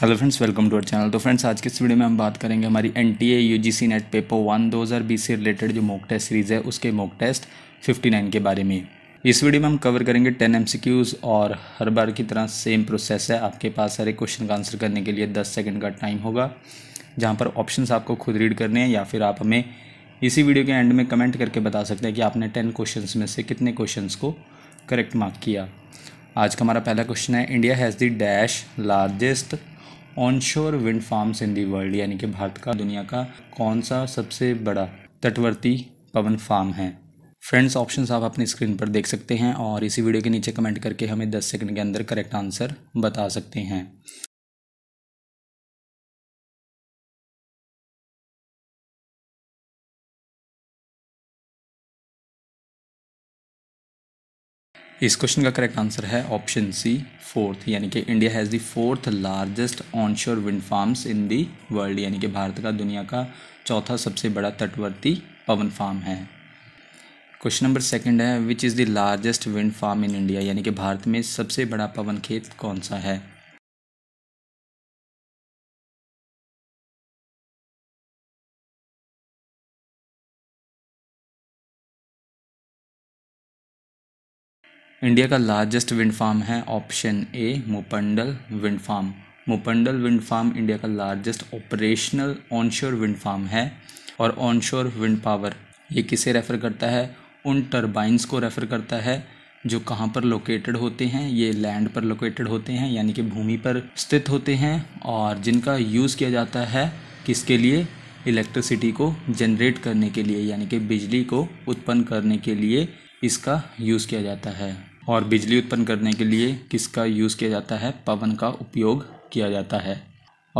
Hello friends welcome to our channel तो friends आज के इस वीडियो में हम बात करेंगे हमारी N T A U G C NET paper one दो हज़ार बीस से रिलेटेड जो मॉक टेस्ट सीरीज़ है उसके मॉक टेस्ट फिफ्टी नाइन के बारे में इस वीडियो में हम कवर करेंगे टेन एम सी क्यूज़ और हर बार की तरह सेम प्रोसेस है आपके पास हर एक क्वेश्चन का आंसर करने के लिए दस सेकेंड का टाइम होगा जहाँ पर ऑप्शन आपको खुद रीड करने हैं या फिर आप हमें इसी वीडियो के एंड में कमेंट करके बता सकते हैं कि आपने टेन क्वेश्चन में से कितने क्वेश्चन को करेक्ट मार्क किया आज का हमारा पहला क्वेश्चन है India has the dash largest onshore wind farms in the world यानी कि भारत का दुनिया का कौन सा सबसे बड़ा तटवर्ती पवन फार्म है फ्रेंड्स ऑप्शंस आप अपनी स्क्रीन पर देख सकते हैं और इसी वीडियो के नीचे कमेंट करके हमें 10 सेकंड के अंदर करेक्ट आंसर बता सकते हैं इस क्वेश्चन का करेक्ट आंसर है ऑप्शन सी फोर्थ यानी कि India has the fourth largest onshore wind farms in the world यानी कि भारत का दुनिया का चौथा सबसे बड़ा तटवर्ती पवन फार्म है क्वेश्चन नंबर सेकंड है which is the largest wind farm in India यानी कि भारत में सबसे बड़ा पवन खेत कौन सा है इंडिया का लार्जेस्ट विंड फार्म है option A Muppandal wind farm Muppandal wind farm India का largest operational onshore wind farm है और ऑनशोर विंड पावर ये किसे रेफ़र करता है उन टर्बाइंस को रेफ़र करता है जो कहाँ पर लोकेटेड होते हैं ये लैंड पर लोकेटेड होते हैं यानी कि भूमि पर स्थित होते हैं और जिनका यूज़ किया जाता है किसके लिए इलेक्ट्रिसिटी को जनरेट करने के लिए यानी कि बिजली को उत्पन्न करने के लिए इसका यूज़ किया जाता है और बिजली उत्पन्न करने के लिए किसका यूज़ किया जाता है पवन का उपयोग किया जाता है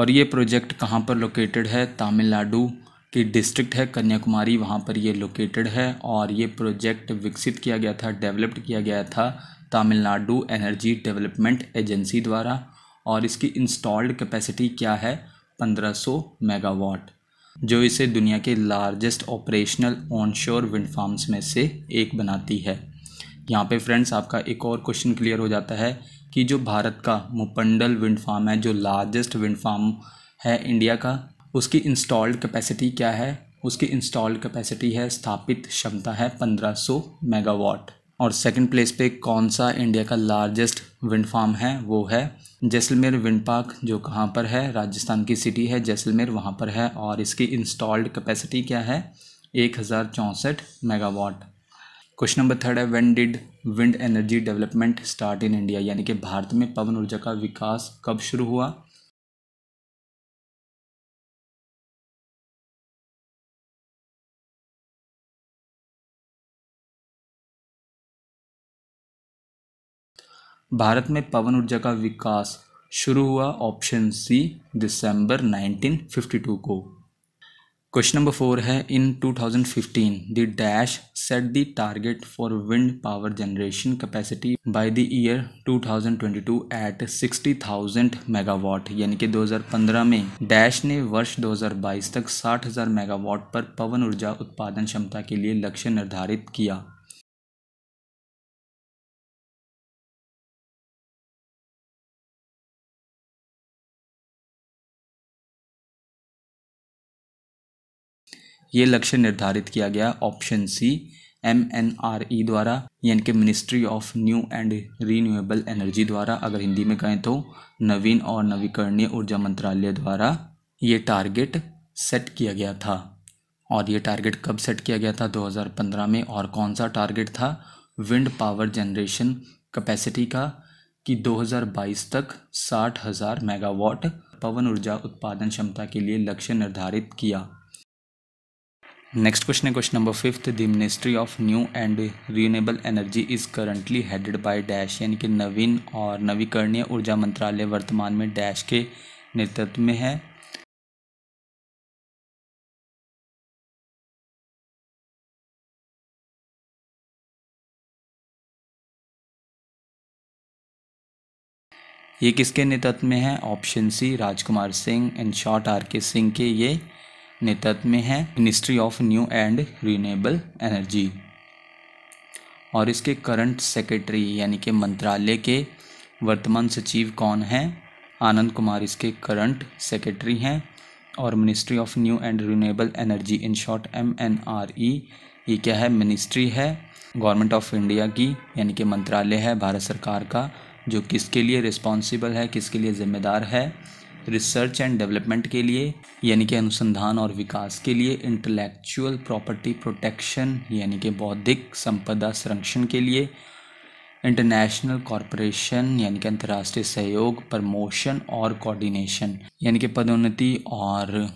और ये प्रोजेक्ट कहाँ पर लोकेटेड है तमिलनाडु की डिस्ट्रिक्ट है कन्याकुमारी वहाँ पर ये लोकेटेड है और ये प्रोजेक्ट विकसित किया गया था डेवलप्ड किया गया था तमिलनाडु एनर्जी डेवलपमेंट एजेंसी द्वारा और इसकी इंस्टॉल्ड कैपेसिटी क्या है 1500 मेगावाट जो इसे दुनिया के largest operational onshore wind farms में से एक बनाती है यहाँ पे फ्रेंड्स आपका एक और क्वेश्चन क्लियर हो जाता है कि जो भारत का मुपंडल विंड फार्म है जो लार्जेस्ट विंड फार्म है इंडिया का उसकी इंस्टॉल्ड कैपेसिटी क्या है उसकी इंस्टॉल्ड कैपेसिटी है स्थापित क्षमता है 1500 मेगावाट और सेकंड प्लेस पे कौन सा इंडिया का लार्जेस्ट विंड फार्म है वो है जैसलमेर विंड पार्क जो कहाँ पर है राजस्थान की सिटी है जैसलमेर वहाँ पर है और इसकी इंस्टॉल्ड कैपेसिटी क्या है एक हज़ार चौंसठ मेगावाट क्वेश्चन नंबर थर्ड है when did wind energy development start in India यानी कि भारत में पवन ऊर्जा का विकास कब शुरू हुआ भारत में पवन ऊर्जा का विकास शुरू हुआ ऑप्शन सी दिसंबर 1952 को क्वेश्चन नंबर फोर है इन 2015 the dash set the target for wind power generation capacity by the year 2022 at 60,000 megawatt यानी कि 2015 में डैश ने वर्ष 2022 तक 60,000 मेगावाट पर पवन ऊर्जा उत्पादन क्षमता के लिए लक्ष्य निर्धारित किया ये लक्ष्य निर्धारित किया गया option C M N R E द्वारा यानी कि ministry of new and renewable energy द्वारा अगर हिंदी में कहें तो नवीन और नवीकरणीय ऊर्जा मंत्रालय द्वारा ये टारगेट सेट किया गया था और ये टारगेट कब सेट किया गया था 2015 में और कौन सा टारगेट था विंड पावर जनरेशन कैपेसिटी का कि 2022 तक साठ हज़ार मेगावाट पवन ऊर्जा उत्पादन क्षमता के लिए लक्ष्य निर्धारित किया नेक्स्ट क्वेश्चन है question number fifth the ministry of new and renewable energy is currently headed by dash यानी कि नवीन और नवीकरणीय ऊर्जा मंत्रालय वर्तमान में डैश के नेतृत्व में है ये किसके नेतृत्व में है option C Rajkumar Singh and short R K Singh के ये नेतृत्व में है ministry of new and renewable energy और इसके करंट सेक्रेटरी यानी कि मंत्रालय के वर्तमान सचिव कौन हैं आनंद कुमार इसके करंट सेक्रेटरी हैं और ministry of new and renewable energy in short M N R E ये क्या है मिनिस्ट्री है गवर्नमेंट ऑफ इंडिया की यानी कि मंत्रालय है भारत सरकार का जो किसके लिए रिस्पॉन्सिबल है किसके लिए ज़िम्मेदार है रिसर्च एंड डेवलपमेंट के लिए यानी कि अनुसंधान और विकास के लिए इंटेलेक्चुअल प्रॉपर्टी प्रोटेक्शन यानी कि बौद्धिक संपदा संरक्षण के लिए इंटरनेशनल कॉरपोरेशन यानी कि अंतर्राष्ट्रीय सहयोग प्रमोशन और कोऑर्डिनेशन यानी कि पदोन्नति और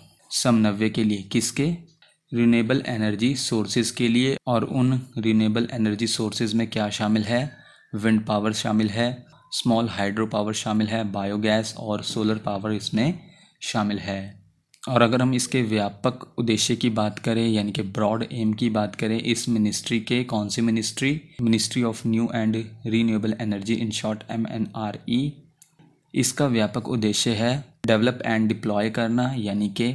समन्वय के लिए किसके रिनेबल एनर्जी सोर्सेज के लिए और उन रिनेबल एनर्जी सोर्सेज में क्या शामिल है विंड पावर शामिल है स्मॉल हाइड्रो पावर शामिल है बायोगैस और सोलर पावर इसमें शामिल है और अगर हम इसके व्यापक उद्देश्य की बात करें यानी कि ब्रॉड एम की बात करें इस मिनिस्ट्री के कौन सी ministry ministry of new and renewable energy in short M N R E इसका व्यापक उद्देश्य है डेवलप एंड डिप्लॉय करना यानी कि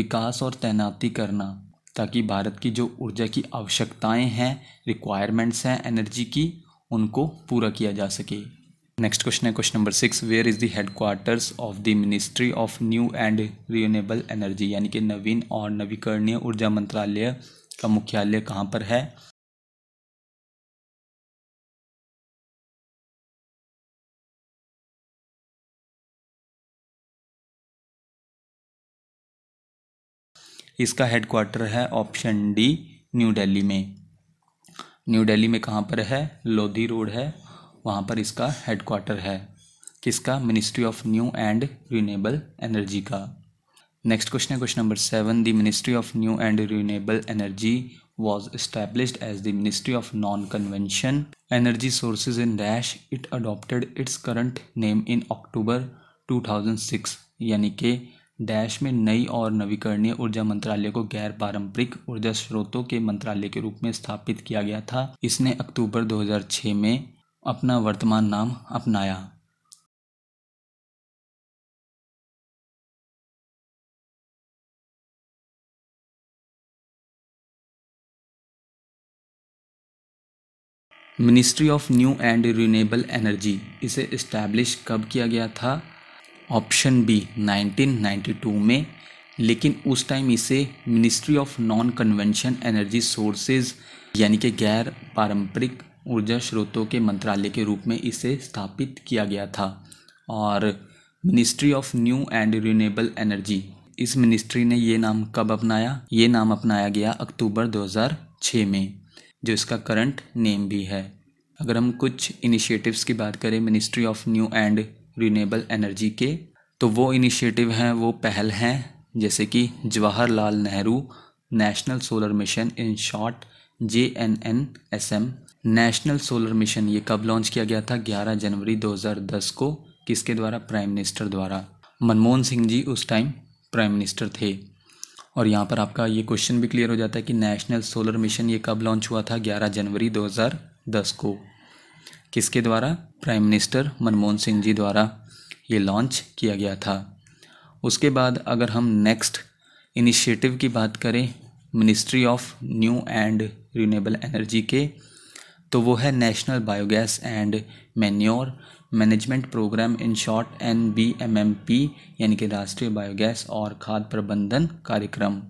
विकास और तैनाती करना ताकि भारत की जो ऊर्जा की आवश्यकताएं हैं रिक्वायरमेंट्स हैं एनर्जी की उनको पूरा किया जा सके नेक्स्ट क्वेश्चन है question number six where is the headquarters of the ministry of new and renewable energy यानी कि नवीन और नवीकरणीय ऊर्जा मंत्रालय का मुख्यालय कहाँ पर है इसका हेडक्वार्टर है ऑप्शन डी न्यू दिल्ली में न्यू दिल्ली में कहाँ पर है लोधी रोड है वहाँ पर इसका हेडक्वार्टर है किसका ministry of new and renewable energy का नेक्स्ट क्वेश्चन है question number seven the ministry of new and renewable energy was established as the Ministry of Non-Convention Energy Sources in Dash. It adopted its current name in October 2006 यानी कि dash में नई और नवीकरणीय ऊर्जा मंत्रालय को गैर पारंपरिक ऊर्जा स्रोतों के मंत्रालय के रूप में स्थापित किया गया था इसने अक्टूबर 2006 में अपना वर्तमान नाम अपनाया ministry of new and renewable energy इसे इस्टेब्लिश कब किया गया था ऑप्शन बी 1992 में लेकिन उस टाइम इसे ministry of non convention energy sources यानी कि गैर पारंपरिक ऊर्जा स्रोतों के मंत्रालय के रूप में इसे स्थापित किया गया था और ministry of new and renewable energy इस मिनिस्ट्री ने ये नाम कब अपनाया ये नाम अपनाया गया अक्टूबर 2006 में जो इसका करंट नेम भी है अगर हम कुछ इनिशिएटिव्स की बात करें ministry of new and renewable energy के तो वो इनिशिएटिव हैं वो पहल हैं जैसे कि Jawaharlal Nehru national solar mission in short J N N S M national solar mission ये कब लॉन्च किया गया था 11 जनवरी 2010 को किसके द्वारा प्राइम मिनिस्टर द्वारा मनमोहन सिंह जी उस टाइम प्राइम मिनिस्टर थे और यहाँ पर आपका ये क्वेश्चन भी क्लियर हो जाता है कि नेशनल सोलर मिशन ये कब लॉन्च हुआ था 11 जनवरी 2010 को किसके द्वारा प्राइम मिनिस्टर मनमोहन सिंह जी द्वारा ये लॉन्च किया गया था उसके बाद अगर हम नेक्स्ट इनिशिएटिव की बात करें ministry of new and renewable energy के तो वो है national biogas and manure management programme in short N B M M P यानी कि राष्ट्रीय बायोगैस और खाद प्रबंधन कार्यक्रम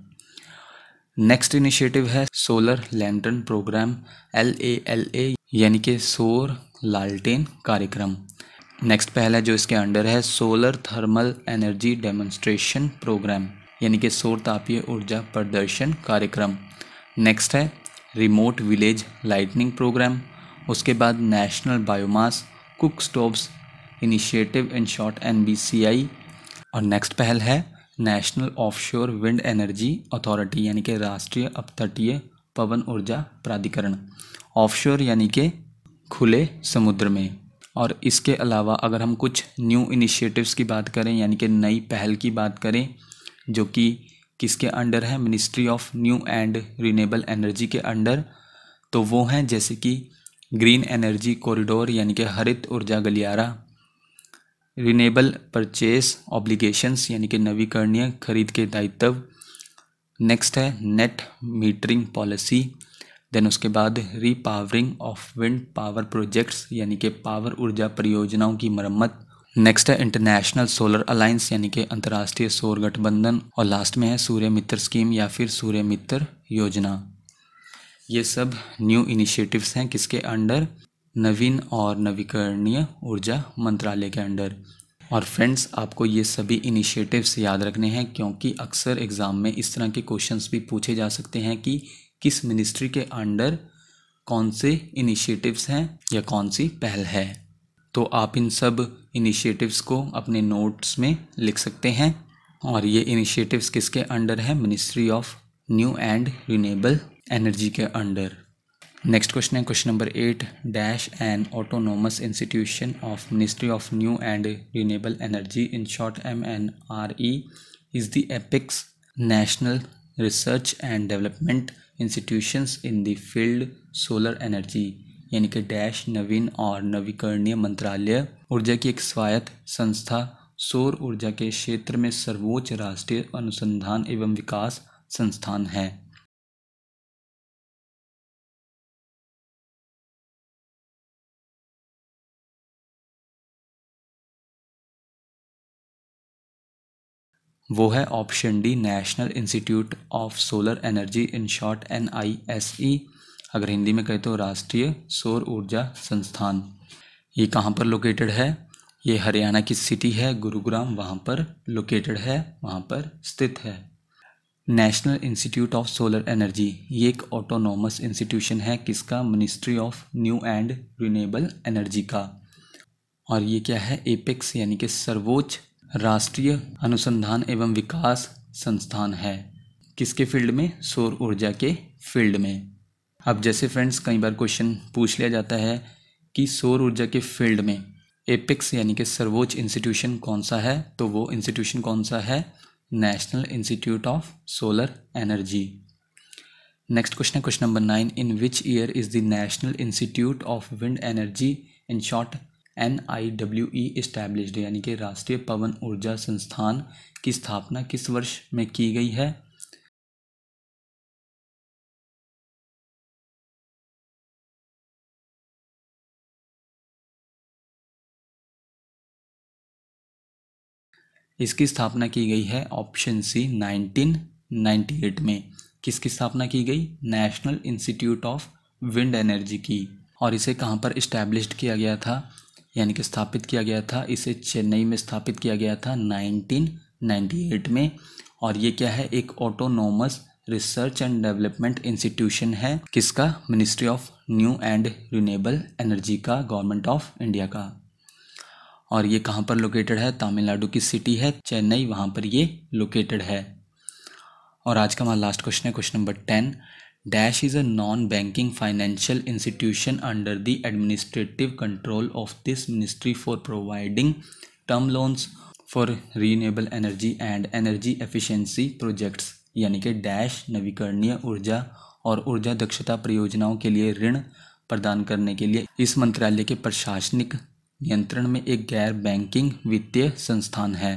नेक्स्ट इनिशिएटिव है solar lantern programme L A L A यानी कि सोर लालटेन कार्यक्रम नेक्स्ट पहला जो इसके अंडर है solar thermal energy demonstration programme यानी कि सौर तापीय ऊर्जा प्रदर्शन कार्यक्रम नेक्स्ट है रिमोट विलेज लाइटनिंग प्रोग्राम उसके बाद national biomass cook stoves initiative in short N और नेक्स्ट पहल है national offshore wind energy authority यानी कि राष्ट्रीय अपतटीय पवन ऊर्जा प्राधिकरण ऑफशोर यानी कि खुले समुद्र में और इसके अलावा अगर हम कुछ न्यू इनिशिएटिव्स की बात करें यानी कि नई पहल की बात करें जो कि किसके अंडर है ministry of new and renewable energy के अंडर तो वो हैं जैसे कि ग्रीन एनर्जी कॉरिडोर यानी कि हरित ऊर्जा गलियारा रीनेबल परचेस ऑब्लिगेशंस यानी कि नवीकरणीय खरीद के दायित्व नेक्स्ट है नेट मीटरिंग पॉलिसी देन उसके बाद repowering of wind power projects यानी कि पावर ऊर्जा परियोजनाओं की मरम्मत नेक्स्ट है इंटरनेशनल सोलर अलायंस यानी कि अंतर्राष्ट्रीय सौर गठबंधन और लास्ट में है सूर्य मित्र स्कीम या फिर सूर्य मित्र योजना ये सब न्यू इनिशिएटिव्स हैं किसके अंडर नवीन और नवीकरणीय ऊर्जा मंत्रालय के अंडर और फ्रेंड्स आपको ये सभी इनिशिएटिव्स याद रखने हैं क्योंकि अक्सर एग्ज़ाम में इस तरह के क्वेश्चंस भी पूछे जा सकते हैं कि किस मिनिस्ट्री के अंडर कौन से इनिशिएटिव्स हैं या कौन सी पहल है तो आप इन सब इनिशिएटिव्स को अपने नोट्स में लिख सकते हैं और ये इनिशिएटिव्स किसके अंडर है ministry of new and renewable energy के अंडर नेक्स्ट क्वेश्चन है question number eight dash an autonomous institution of ministry of new and renewable energy in short M N R E is the apex national research and development institutions in the field solar energy यानी कि dash नवीन और नवीकरणीय मंत्रालय ऊर्जा की एक स्वायत्त संस्था सौर ऊर्जा के क्षेत्र में सर्वोच्च राष्ट्रीय अनुसंधान एवं विकास संस्थान है वो है option D national institute of solar energy in short N I S E अगर हिंदी में कहे तो राष्ट्रीय सौर ऊर्जा संस्थान ये कहाँ पर लोकेटेड है ये हरियाणा की सिटी है गुरुग्राम वहाँ पर लोकेटेड है वहाँ पर स्थित है national institute of solar energy ये एक ऑटोनोमस इंस्टीट्यूशन है किसका ministry of new and renewable energy का और ये क्या है एपेक्स यानी कि सर्वोच्च राष्ट्रीय अनुसंधान एवं विकास संस्थान है किसके फील्ड में सौर ऊर्जा के फील्ड में अब जैसे फ्रेंड्स कई बार क्वेश्चन पूछ लिया जाता है कि सौर ऊर्जा के फील्ड में एपिक्स यानी कि सर्वोच्च इंस्टीट्यूशन कौन सा है तो वो इंस्टीट्यूशन कौन सा है national institute of solar energy next question है question number nine in which year is the national institute of wind energy in short N I W E established यानी कि राष्ट्रीय पवन ऊर्जा संस्थान की स्थापना किस वर्ष में की गई है इसकी स्थापना की गई है ऑप्शन सी 1998 में किसकी स्थापना की गई national institute of wind energy की और इसे कहाँ पर इस्टेब्लिश किया गया था यानी कि स्थापित किया गया था इसे चेन्नई में स्थापित किया गया था 1998 में और ये क्या है एक autonomous research and development institution है किसका ministry of new and renewable energy का गवर्नमेंट ऑफ इंडिया का और ये कहाँ पर लोकेटेड है तमिलनाडु की सिटी है चेन्नई वहाँ पर ये लोकेटेड है और आज का हमारा लास्ट क्वेश्चन है question number ten dash is a non banking financial institution under the administrative control of this ministry for providing term loans for renewable energy and energy efficiency projects यानी कि dash नवीकरणीय ऊर्जा और ऊर्जा दक्षता परियोजनाओं के लिए ऋण प्रदान करने के लिए इस मंत्रालय के प्रशासनिक नियंत्रण में एक गैर बैंकिंग वित्तीय संस्थान है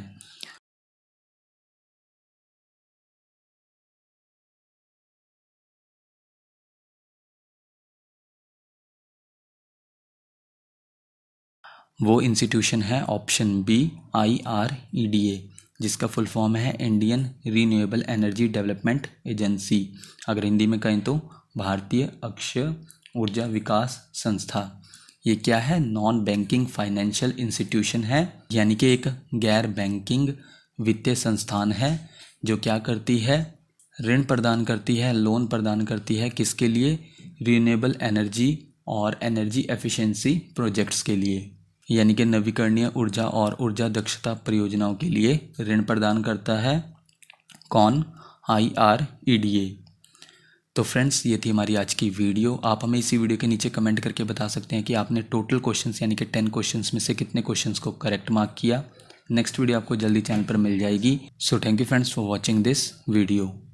वो इंस्टीट्यूशन है option B I R E D A जिसका फुल फॉर्म है Indian renewable energy development agency अगर हिंदी में कहें तो भारतीय अक्षय ऊर्जा विकास संस्था ये क्या है नॉन बैंकिंग फाइनेंशियल इंस्टीट्यूशन है यानी कि एक गैर बैंकिंग वित्तीय संस्थान है जो क्या करती है ऋण प्रदान करती है लोन प्रदान करती है किसके लिए रीनेबल एनर्जी और एनर्जी एफिशिएंसी प्रोजेक्ट्स के लिए यानी कि नवीकरणीय ऊर्जा और ऊर्जा दक्षता परियोजनाओं के लिए ऋण प्रदान करता है कौन आई आर ई डी ए तो फ्रेंड्स ये थी हमारी आज की वीडियो आप हमें इसी वीडियो के नीचे कमेंट करके बता सकते हैं कि आपने टोटल क्वेश्चंस यानी कि टेन क्वेश्चंस में से कितने क्वेश्चंस को करेक्ट मार्क किया नेक्स्ट वीडियो आपको जल्दी चैनल पर मिल जाएगी so thank you friends for watching this video